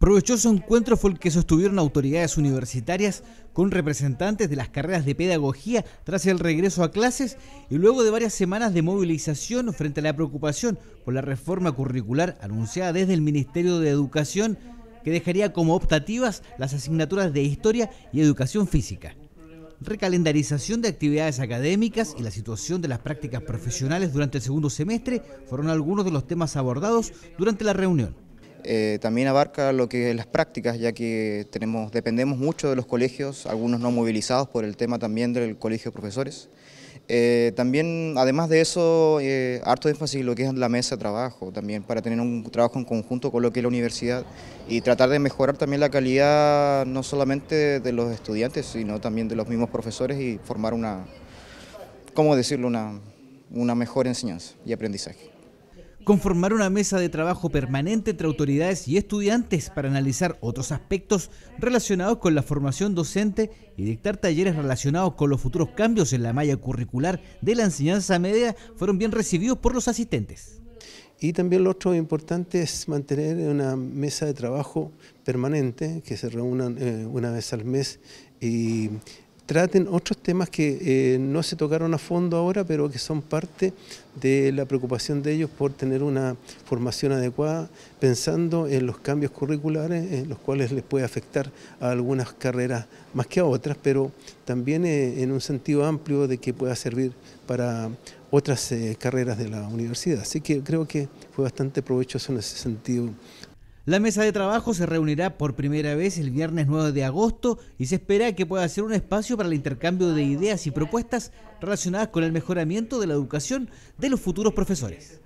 Provechoso encuentro fue el que sostuvieron autoridades universitarias con representantes de las carreras de pedagogía tras el regreso a clases y luego de varias semanas de movilización frente a la preocupación por la reforma curricular anunciada desde el Ministerio de Educación que dejaría como optativas las asignaturas de historia y educación física. Recalendarización de actividades académicas y la situación de las prácticas profesionales durante el segundo semestre fueron algunos de los temas abordados durante la reunión. Eh, también abarca lo que es las prácticas, ya que tenemos, dependemos mucho de los colegios, algunos no movilizados por el tema también del colegio de profesores. Eh, también, además de eso, eh, harto énfasis en lo que es la mesa de trabajo, también para tener un trabajo en conjunto con lo que es la universidad y tratar de mejorar también la calidad no solamente de los estudiantes, sino también de los mismos profesores y formar una, ¿cómo decirlo?, una mejor enseñanza y aprendizaje conformar una mesa de trabajo permanente entre autoridades y estudiantes para analizar otros aspectos relacionados con la formación docente y dictar talleres relacionados con los futuros cambios en la malla curricular de la enseñanza media fueron bien recibidos por los asistentes. Y también lo otro importante es mantener una mesa de trabajo permanente, que se reúnan eh, una vez al mes y traten otros temas que eh, no se tocaron a fondo ahora, pero que son parte de la preocupación de ellos por tener una formación adecuada, pensando en los cambios curriculares, en los cuales les puede afectar a algunas carreras más que a otras, pero también eh, en un sentido amplio de que pueda servir para otras eh, carreras de la universidad. Así que creo que fue bastante provechoso en ese sentido la mesa de trabajo se reunirá por primera vez el viernes 9 de agosto y se espera que pueda ser un espacio para el intercambio de ideas y propuestas relacionadas con el mejoramiento de la educación de los futuros profesores.